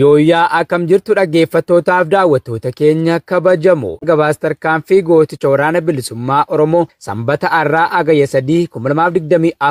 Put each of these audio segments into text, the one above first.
yooyyaa akkam jirtu dhaggeeffattootaaf daawwattoota keenya kabajamoo gabaas tarkaanfii gooticha waraana bilisummaa Oromoo sanbata arraa agaya sadii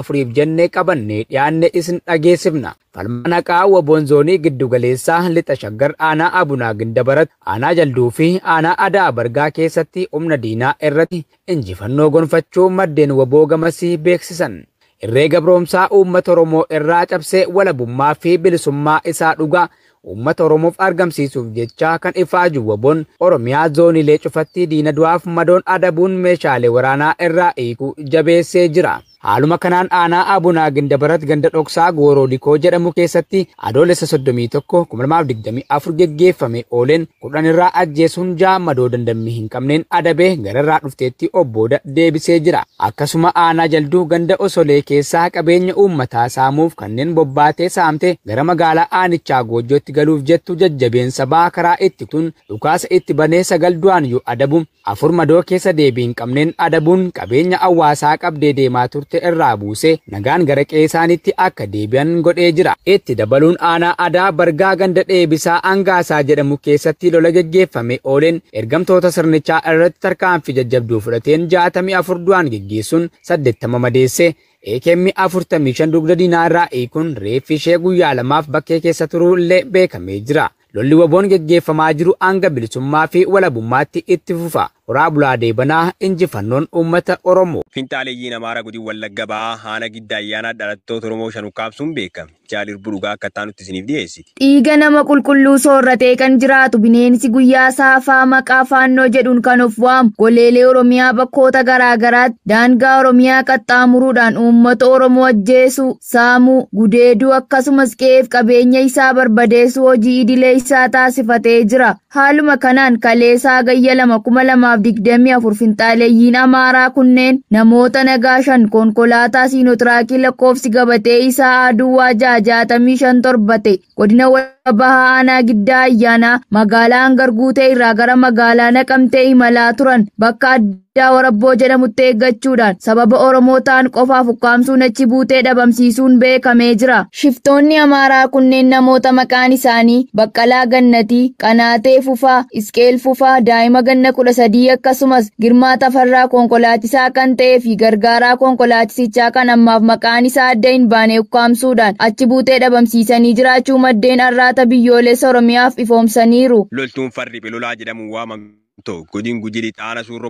fi jennee qabanne dhiyaanne isin dhageessifna. falmaan haqaa waboonzoonii giddugaleessaa lixa shaggar aanaa abunaa gindabarat aanaa jalduu fi aanaa adaa bargaa keessatti humna diinaa irratti injifannoo gonfachuu maddeen waboo gamasii beeksisan. Irree gabroomsaa uummata Oromoo irraa cabsee walabummaa fi bilisummaa isaa dhugaa uummata Oromoof argamsiisuuf jechaa kan ifaa juwaboon Oromiyaa zooniilee cufatti diina du'aaf madoon adabuun meeshaalee waraanaa irraa hiiku jabeessee jira. haaluma kanaan aanaa abunaa barat ganda dhoksaa gooroodikoo jedhamu keessatti adoolessa 31 2024 geggeeffame ooleen kudhan irraa ajjeesuun madoo dandammii hin qabneen adabee irraa dhufteetti obbooda deebisee jira akkasuma aanaa jalduu ganda osolee keessaa qabeenya uummataa saamuuf kanneen bobbaatee saamte gara magaalaa aanichaa goojjootti galuuf jettu jajjabeensa baa karaa itti tun dhukaasa itti banee sagal du'aan yoo adabu afur madoo keessa deebi hin qabneen adabuun qabeenya hawaasaa qabdee deemaa turte. turte irraa buusee nagaan gara qeesaanitti akka deebi'an godhee jira. Itti dabaluun aanaa adaa bargaa ganda dheebisaa isaa jedhamu keessatti lola geggeeffame ooleen ergamtoota sirnichaa irratti tarkaanfii jajjabduu fudhateen jaatamii afur du'aan geggeessuun saddeettama madeesse. Eekemmi afurtamii shan dugda diinaarraa eekuun reeffi ishee guyyaa lamaaf bakkee keessa turuu illee beekamee jira. Lolli waboon geggeeffamaa jiru hanga bilisummaa fi walabummaatti itti fufa. horaa bulaadee banaa injifannoon uummata Oromoo. Finxaaleeyyiin Amaaraa Gudii Wallagga Ba'a haana gidda ayyaana dhalattoota Oromoo shan ukkaabsuun beekame. Jaalir Burugaa akka nutti isiniif dhiyeessiti. Dhiiga nama qulqulluu soorratee kan jiraatu bineensi guyyaa saafaa maqaa faannoo jedhuun kan of waamu goleelee Oromiyaa bakkoota garaa garaatti daangaa Oromiyaa qaxxaamuruudhaan ummata Oromoo ajjeesuu, saamuu, gudeeduu akkasumas qe'eef qabeenya isaa barbadeessuu hojii idilee isaa taasifatee jira. Haaluma kanaan kaleessaa gayya lama kuma lamaaf lakkoofsaaf afur finxaaleeyyiin amaaraa kunneen namoota nagaa shan konkolaataa siinootiraakii lakkoofsi gabatee isaa aduwaa jaha jaatamii shan torbate godina baha aanaa giddaa ayyaanaa magaalaa hangar guutee irraa gara magaalaa naqamtee imalaa turan bakka addaa warabboo jedhamutti eeggachuudhaan sababa oromoo ta'an qofaaf ukkaamsuun achi buutee dhabamsiisuun beekamee jira. Shiftoonni amaaraa kunneen namoota maqaan isaanii Baqqalaa Gannatii, Qanaatee Fufaa, Isqeel Fufaa, Daa'ima Ganna kudha sadii akkasumas Girmaa Tafarraa konkolaachisaa kan ta'ee fi Gargaaraa konkolaachisichaa kan ammaaf maqaan isaa adda hin ukkaamsuudhaan achi buutee dhabamsiisanii jiraachuu maddeen biyyoolessa Oromiyaaf ifoomsaniiru. Loltuun farri bilolaa jedhamu waamamu. Too godiin gujirii xaala suurroo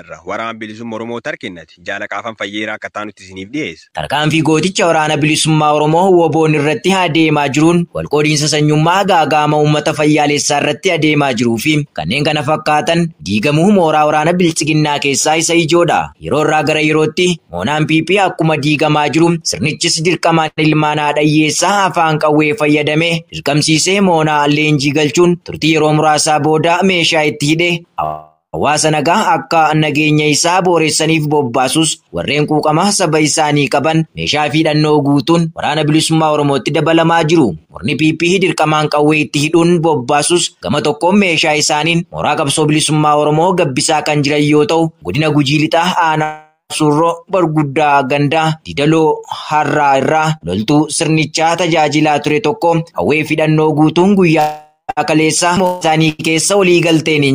irra waraana bilisummaa Oromoo tarkinnati. Jaala qaafan Tarkaanfii gooticha waraana bilisummaa Oromoo woboon irratti adeemaa jiruun walqoodinsa sanyummaa gaaga'ama uummata fayyaalessaa irratti adeemaa jiruu fi kanneen kana fakkaatan diigamuu mooraa waraana bilchiginnaa keessaa isa ijoodha. Yeroo irraa gara yerootti moonaan PP akkuma diigamaa jiru sirnichis dirqamaan ilmaanaa haadha hiyyeessaa afaan qawwee fayyadamee dirqamsiisee moonaa leenjii galchuun turtii yeroo muraasaa booda meeshaa itti hidhe. Hawaasa nagaa akka nageenya isaa booreessaniif bobbaasus warreen quuqamaa saba isaanii qaban meeshaa fi hidhannoo guutuun waraana bilisummaa Oromootti dabalamaa jiru. Morni PPP dirqamaan qawwee itti hidhuun bobbaasus gama tokkoon meeshaa isaaniin mooraa qabsoo bilisummaa Oromoo gabbisaa kan jiran yoo ta'u, godina Gujii Lixaa aanaa Suurroo Barguddaa Gandaa Didaloo Harraa irraa loltuu sirnichaa tajaajilaa ture tokko hawweef hidhannoo guutuun guyyaa kaleessaa isaanii keessa olii galteen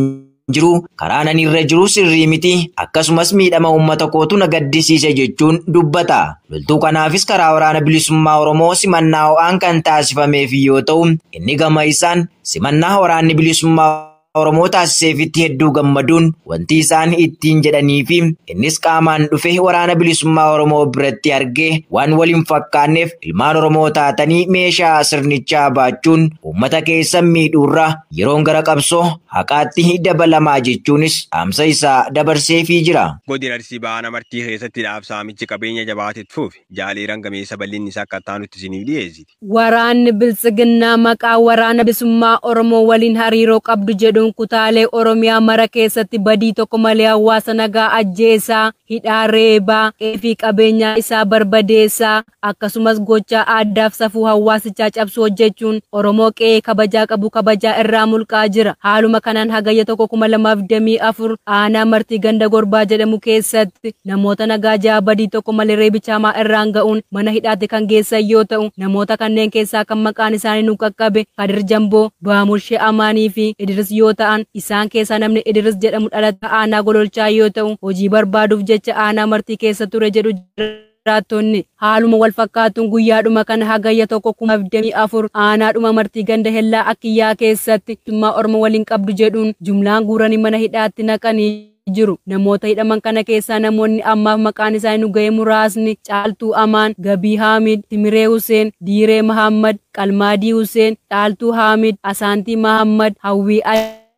jiru karaa nan irra jiru sirrii miti akkasumas miidhama uummata kootu na jechuun dubbata. Loltuu kanaafis karaa waraana bilisummaa Oromoo simannaa ho'aan kan taasifameef yoo ta'u inni gama isaan simannaa waraanni bilisummaa Oromoo taasiseefitti hedduu gammaduun wanti isaan ittiin jedhanii fi innis qaamaan dhufe waraana bilisummaa Oromoo biratti argee waan waliin fakkaanneef ilmaan Oromoo taatanii meeshaa sirnichaa baachuun uummata keessa miidhuurra yeroon gara qabsoo haqaatti dabalamaa jechuunis dhaamsa isaa dabarseefii jira. Godina Arsii ba'aan keessatti dhaaf saamichi qabeenya jabaate tuuf jaaliiraan gameessa bal'inni isaa akka taanutti isiniif Waraanni biltsiginnaa maqaa waraana bisummaa Oromoo waliin hariiroo qabdu jedhuun kutaalee Oromiyaa mara keessatti badii tokko malee hawaasa nagaa ajjeesaa, hidhaa reebaa, fi qabeenya isaa barbadeessaa akkasumas gochaa addaaf safuu hawaasichaa cabsu hojjechuun Oromoo qe'ee kabajaa qabu kabajaa irraa mulqaa jira. Haaluma kanaan hagayya tokko kuma lamaaf damii afur aanaa martii ganda gorbaa jedhamu keessatti namoota nagaa ja'a badii tokko malee reebichaamaa irraan gahuun mana hidhaatti kan geessan yoo ta'u namoota kanneen keessaa kan maqaan isaanii nu qaqqabe Kadir Jamboo, Baamushee Amaanii fi Idris yoo ta'an isaan keessaa namni Idris jedhamu dhalatta aanaa gololchaa yoo ta'u hojii barbaaduuf jecha aanaa martii keessa ture jedhu haaluma wal fakkaatuun guyyaadhuma kana hagayya tokko kuma afur aanaadhuma martii ganda hellaa akiyyaa keessatti tummaa orma waliin qabdu jedhuun jumlaan guuranii mana hidhaatti naqanii jiru namoota hidhaman kana keessaa namoonni ammaaf maqaan isaanii nu ga'e muraasni caaltuu amaan gabii haamid timiree huseen diiree mahammad qalmaadii huseen caaltuu haamid asaantii mahammad hawwii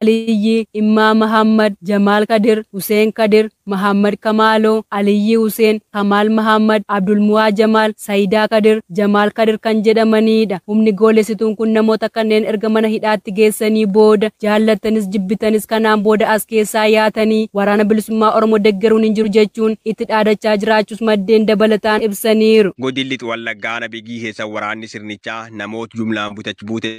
Aliyyi, Immaa Mahammad, Jamaal Kadir, Hussein Kadir, Mahammad Kamaalo, Aliyyi Hussein, Kamaal Mahammad, Abdulmuwaa Jamaal, Sayidaa Kadir, Jamaal Kadir kan jedhamanidha. Humni goolessituun kun namoota kanneen erga mana hidhaatti geessanii booda jaallattanis jibbitanis kanaan booda as keessaa yaatanii waraana bilisummaa Oromoo deggeruun hin jiru jechuun itti dhaadachaa jiraachuus maddeen dabalataan ibsaniiru. Godillit wallaggaa na bigii keessa waraanni sirnichaa namoota jumlaan butachi buute.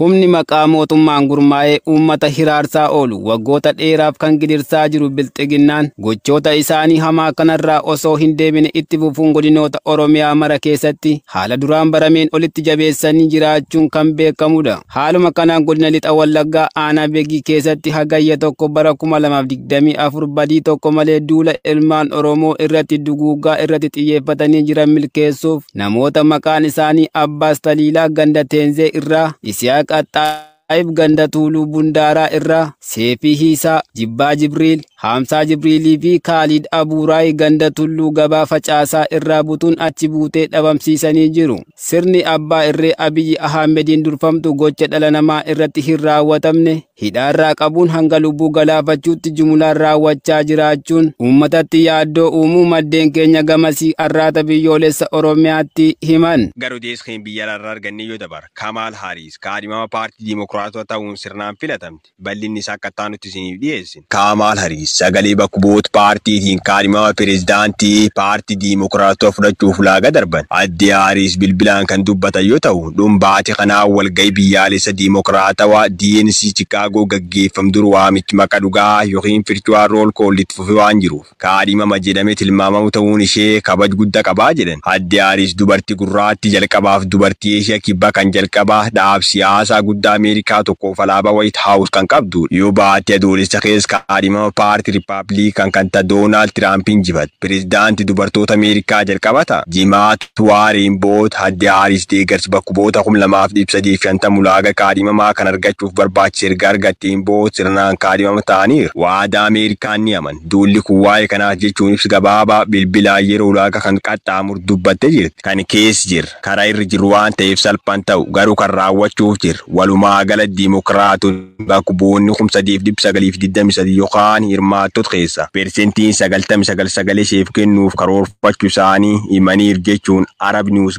Humni maqaa mootummaan gurmaa'ee uummata hiraarsaa oolu waggoota dheeraaf kan gidirsaa jiru bilxiginnaan gochoota isaanii hamaa kanarraa osoo hin deebine itti fufuun godinoota Oromiyaa mara keessatti haala duraan barameen olitti jabeessanii jiraachuun kan beekamudha. Haaluma kanaan godina lixa wallaggaa aanaa begii keessatti hagayya tokko bara 2024 badii tokko malee duula ilmaan Oromoo irratti duguugaa irratti xiyyeeffatanii jiran milkeessuuf namoota maqaa maqaan isaanii Abbaas Taliilaa ganda Teenzee irraa, Yisihaaq Axxaayib ganda Tuuluu Bundaaraa irraa, seefi Hiisaa, Jibbaa Jibriil, Haamsaa Jibriilii fi Kaalid Abuuraay ganda tulluu gabaa facaasaa irraa butuun achi buutee dhabamsiisanii jiru. Sirni abbaa irree Abiyyi Ahmediin durfamtu gocha dhala namaa irratti hin raawwatamne hidhaarraa qabuun hanga lubbuu galaafachuutti jumulaan raawwachaa jiraachuun uummatatti yaaddoo uumuu maddeen keenya gamasii arraata biyyoolessa Oromiyaatti himan. Garuu deesqeen biyya alaarraa arganne yoo dabar Kamaal Hariis, kaadhimama paartii Dimookiraatota ta'uun sirnaan filatamti. Bal'inni isaa akka nuti isiniif dhiyeessin. sagalee bakka bu'oota paartiitiin kadimama pirezidaantii paartii diimokiraatota fudhachuuf ulaagaa darban adde Haaris bilbilaan kan dubbatan yoo ta'u dhumbaate kanaa walgahii biyyaalessa diimokiraatawaa DNC Chicaagoo gaggeeffamtu waamichi maqa dhugaa yookiin fircuwaa rool koollitti fufee waan jiruuf Kadimama jedhamee tilmaamamu ta'uun ishee kabaj guddaa qabaa jedhan adde Haaris dubartii gurraattii jalqabaaf dubartii ishee kibba kan jalqaba. dhaab siyaasaa guddaa Ameerikaa tokkoof Falaba White House kan qabdu yoo baate adoolessa paartii Riippaabilikaan kan Doonaald Tiraamp injifatte. Pireezidaantii dubartoota Ameerikaa jalqabata Jimaat Tuwaariinboot Haadde Haaris Deegars bakkuboota 2023 ulaagaa kaadhimamaa kan argachuuf barbaachisu erga argatteen booda sirnaan kaadhimama ta'aniiru. Waadaa Ameerikaan ni aman. Duulli kun waa'ee kanaaf jechuun ibsa gabaabaa bilbilaan yeroo ulaagaa kan qaxxaamuru dubbattee jirti. Kan keessa jira. Karaa irri jiru waan ta'eef salphaan ta'u garuu kan raawwachuuf jira. Walumaa gala Dimookiraatonni bakka bu'oonni hirmaattota keessa persentiin 99.9 kennuuf karoorfachuu isaanii himaniif jechuun Arab News